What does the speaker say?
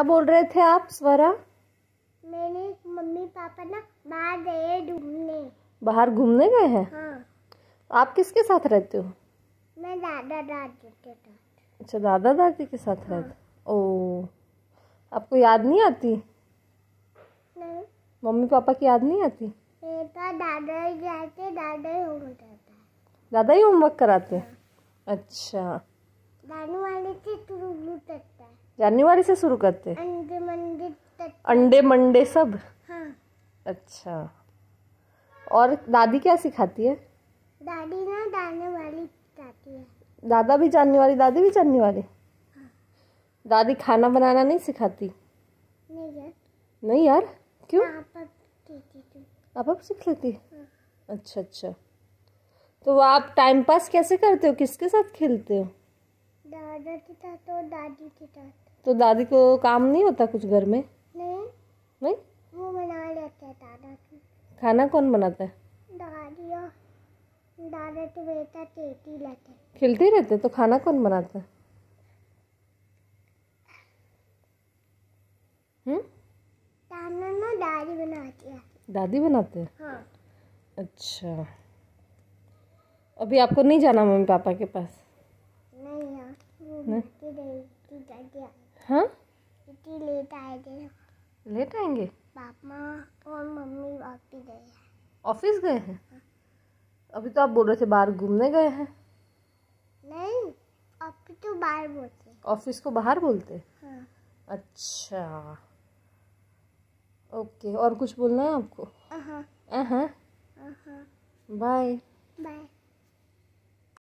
क्या बोल रहे थे आप स्वरा मैंने मम्मी पापा ना बाहर गए घूमने बाहर घूमने गए हैं हाँ। आप किसके साथ रहते हो मैं दादा दादी के साथ अच्छा दादा दादी के साथ हाँ। रहते ओ आपको याद नहीं आती नहीं मम्मी पापा की याद नहीं आती मेरा दादा ही जाते दादा ही होमवर्क कराते दादा ही होमवर्क कराते हाँ। अच्छा दानू वाले से टुरू टच जानुआरी से शुरू करते अंडे मंडे अंडे मंडे सब हाँ। अच्छा और दादी क्या सिखाती है दादी ना जाने वाली सिखाती है दादा भी जानने वाली दादी भी जानने वाली हाँ। दादी खाना बनाना नहीं सिखाती नहीं यार नहीं यार क्यों आप अब सीख लेती हाँ। अच्छा अच्छा तो आप टाइम पास कैसे करते हो किसके साथ खेलते हो दादा के साथ और दादी के साथ तो दादी को काम नहीं होता कुछ घर में नहीं नहीं वो बना लेते हैं दादा की खाना कौन बनाता है दादा तो बेटा खेलती रहते खेलते रहते तो खाना कौन बनाता है हम्म? दादी बनाती है दादी बनाते हैं हाँ अच्छा अभी आपको नहीं जाना मम्मी पापा के पास नहीं यार नहीं? हाँ लेट आएंगे लेट आएंगे पापा और मम्मी ऑफिस गए हैं ऑफिस गए हैं अभी तो आप बोल रहे थे बाहर घूमने गए हैं नहीं अभी तो बाहर बोलते ऑफिस को बाहर बोलते हाँ। अच्छा ओके और कुछ बोलना है आपको हाँ हाँ बाय हाँ। बाय हाँ, हाँ।